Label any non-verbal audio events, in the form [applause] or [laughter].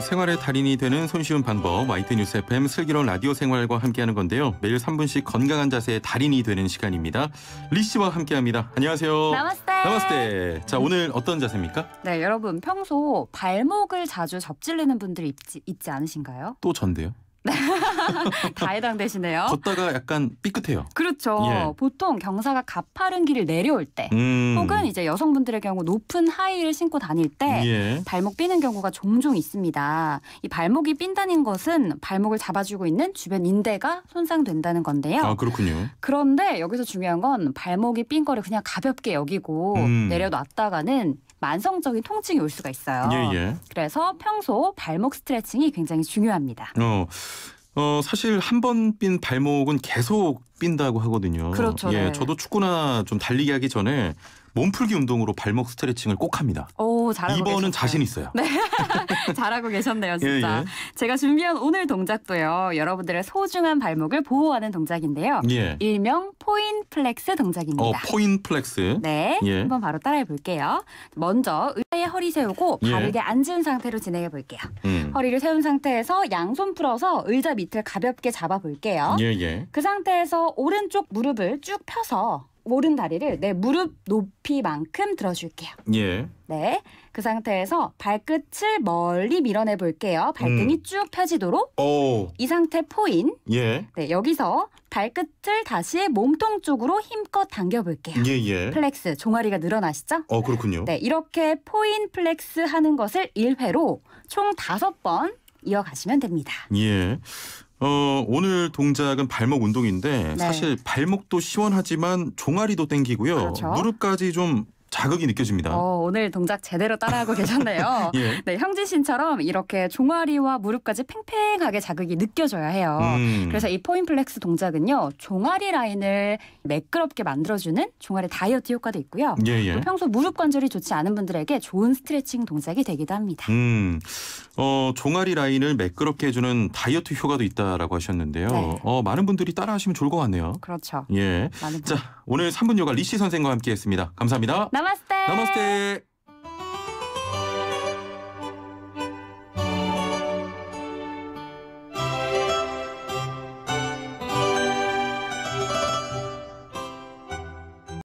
생활의 달인이 되는 손쉬운 방법 와이트 뉴스 FM 슬기로운 라디오 생활과 함께하는 건데요. 매일 3분씩 건강한 자세의 달인이 되는 시간입니다. 리 씨와 함께합니다. 안녕하세요. 나마스테. 나마스테. 자, 오늘 어떤 자세입니까? 네, 여러분 평소 발목을 자주 접질리는 분들이 있지, 있지 않으신가요? 또 전데요. 네. [laughs] 다 해당되시네요. 걷다가 약간 삐끗해요. 그렇죠. 예. 보통 경사가 가파른 길을 내려올 때 음. 혹은 이제 여성분들의 경우 높은 하이힐을 신고 다닐 때 예. 발목 삐는 경우가 종종 있습니다. 이 발목이 삔다는 것은 발목을 잡아주고 있는 주변 인대가 손상된다는 건데요. 아 그렇군요. 그런데 여기서 중요한 건 발목이 삔 거를 그냥 가볍게 여기고 음. 내려놨다가는 만성적인 통증이 올 수가 있어요. 예, 예. 그래서 평소 발목 스트레칭이 굉장히 중요합니다. 어. 어 사실 한 번 빈 발목은 계속 빈다고 하거든요. 그렇죠. 예, 네. 저도 축구나 좀 달리기 하기 전에 몸풀기 운동으로 발목 스트레칭을 꼭 합니다. 오, 잘하고 2번은 계셨어 자신 있어요. 네. [laughs] 잘하고 계셨네요, 진짜. 예, 예. 제가 준비한 오늘 동작도요. 여러분들의 소중한 발목을 보호하는 동작인데요. 예. 일명 포인 플렉스 동작입니다. 어, 포인 플렉스. 네. 예. 한번 바로 따라해 볼게요. 먼저 의자에 허리 세우고 예. 바르게 앉은 상태로 진행해 볼게요. 음. 허리를 세운 상태에서 양손 풀어서 의자 밑을 가볍게 잡아 볼게요. 예, 예. 그 상태에서 오른쪽 무릎을 쭉 펴서 오른 다리를 내 무릎 높이만큼 들어줄게요. 예. 네. 그 상태에서 발끝을 멀리 밀어내 볼게요. 발등이 음. 쭉 펴지도록. 오. 이 상태 포인. 예. 네. 여기서 발끝을 다시 몸통 쪽으로 힘껏 당겨 볼게요. 예, 예. 플렉스 종아리가 늘어나시죠? 어, 그렇군요. 네. 이렇게 포인 플렉스 하는 것을 1회로 총 5번 이어가시면 됩니다. 예. 어, 오늘 동작은 발목 운동인데 네. 사실 발목도 시원하지만 종아리도 땡기고요. 그렇죠. 무릎까지 좀 자극이 느껴집니다. 어, 오늘 동작 제대로 따라하고 [laughs] 계셨네요. 예. 네, 형진신처럼 이렇게 종아리와 무릎까지 팽팽하게 자극이 느껴져야 해요. 음. 그래서 이 포인플렉스 동작은요. 종아리 라인을 매끄럽게 만들어주는 종아리 다이어트 효과도 있고요. 예예. 예. 평소 무릎 관절이 좋지 않은 분들에게 좋은 스트레칭 동작이 되기도 합니다. 음. 어, 종아리 라인을 매끄럽게 해주는 다이어트 효과도 있다라고 하셨는데요. 네. 어, 많은 분들이 따라하시면 좋을 것 같네요. 그렇죠. 예. 자, 오늘 3분 요가 리씨 선생과 함께했습니다. 감사합니다. 나 네. ナマステナマステ